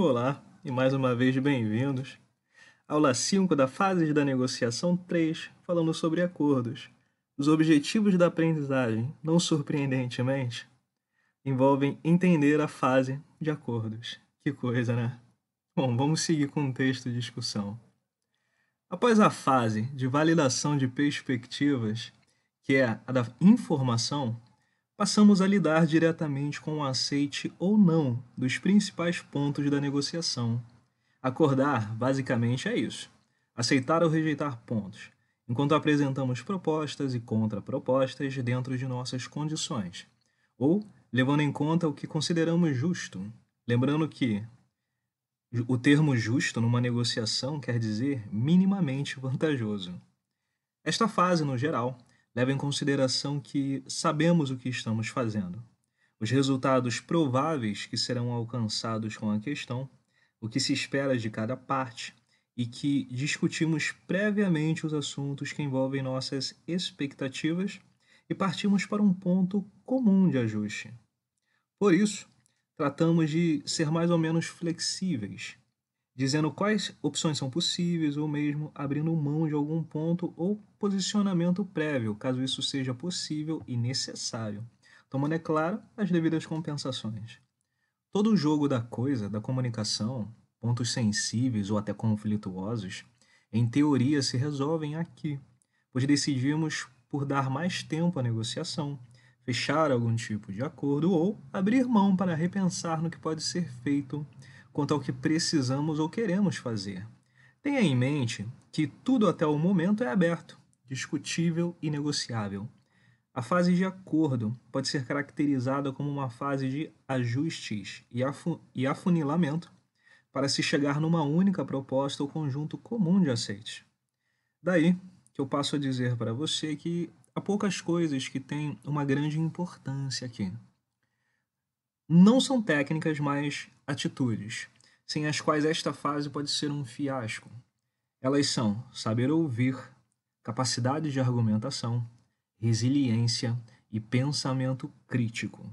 Olá e mais uma vez bem-vindos. Aula 5 da Fases da Negociação 3, falando sobre acordos. Os objetivos da aprendizagem, não surpreendentemente, envolvem entender a fase de acordos. Que coisa, né? Bom, vamos seguir com o texto de discussão. Após a fase de validação de perspectivas, que é a da informação, passamos a lidar diretamente com o aceite ou não dos principais pontos da negociação. Acordar, basicamente, é isso: aceitar ou rejeitar pontos, enquanto apresentamos propostas e contrapropostas dentro de nossas condições, ou levando em conta o que consideramos justo. Lembrando que o termo justo numa negociação quer dizer minimamente vantajoso. Esta fase, no geral, leva em consideração que sabemos o que estamos fazendo, os resultados prováveis que serão alcançados com a questão, o que se espera de cada parte e que discutimos previamente os assuntos que envolvem nossas expectativas e partimos para um ponto comum de ajuste. Por isso, tratamos de ser mais ou menos flexíveis dizendo quais opções são possíveis ou mesmo abrindo mão de algum ponto ou posicionamento prévio, caso isso seja possível e necessário, tomando, é claro, as devidas compensações. Todo o jogo da coisa, da comunicação, pontos sensíveis ou até conflituosos, em teoria se resolvem aqui, pois decidimos por dar mais tempo à negociação, fechar algum tipo de acordo ou abrir mão para repensar no que pode ser feito quanto ao que precisamos ou queremos fazer. Tenha em mente que tudo até o momento é aberto, discutível e negociável. A fase de acordo pode ser caracterizada como uma fase de ajustes e, afu e afunilamento para se chegar numa única proposta ou conjunto comum de aceite. Daí que eu passo a dizer para você que há poucas coisas que têm uma grande importância aqui não são técnicas, mas atitudes, sem as quais esta fase pode ser um fiasco. Elas são saber ouvir, capacidade de argumentação, resiliência e pensamento crítico.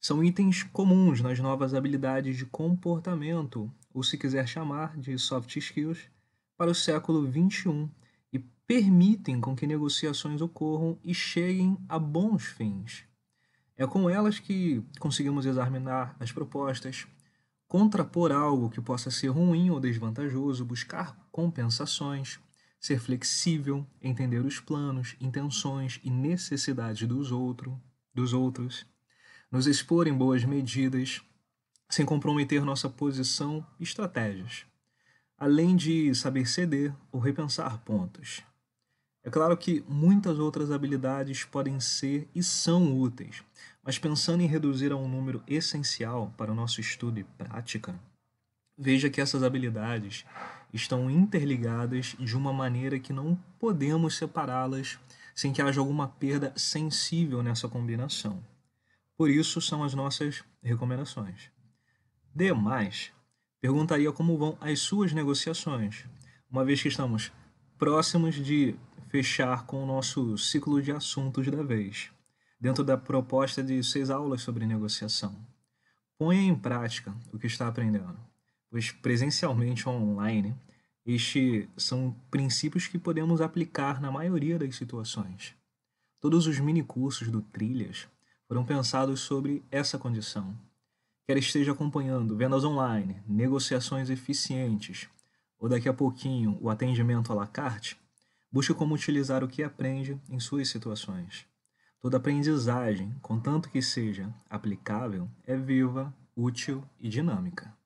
São itens comuns nas novas habilidades de comportamento, ou se quiser chamar de soft skills, para o século XXI e permitem com que negociações ocorram e cheguem a bons fins. É com elas que conseguimos examinar as propostas, contrapor algo que possa ser ruim ou desvantajoso, buscar compensações, ser flexível, entender os planos, intenções e necessidades dos, outro, dos outros, nos expor em boas medidas, sem comprometer nossa posição e estratégias, além de saber ceder ou repensar pontos. É claro que muitas outras habilidades podem ser e são úteis, mas pensando em reduzir a um número essencial para o nosso estudo e prática, veja que essas habilidades estão interligadas de uma maneira que não podemos separá-las sem que haja alguma perda sensível nessa combinação. Por isso são as nossas recomendações. Demais, perguntaria como vão as suas negociações, uma vez que estamos próximos de fechar com o nosso ciclo de assuntos da vez, dentro da proposta de seis aulas sobre negociação. Ponha em prática o que está aprendendo, pois presencialmente ou online, estes são princípios que podemos aplicar na maioria das situações. Todos os minicursos do Trilhas foram pensados sobre essa condição. Quer esteja acompanhando vendas online, negociações eficientes, ou daqui a pouquinho o atendimento à la carte, Busca como utilizar o que aprende em suas situações. Toda aprendizagem, contanto que seja aplicável, é viva, útil e dinâmica.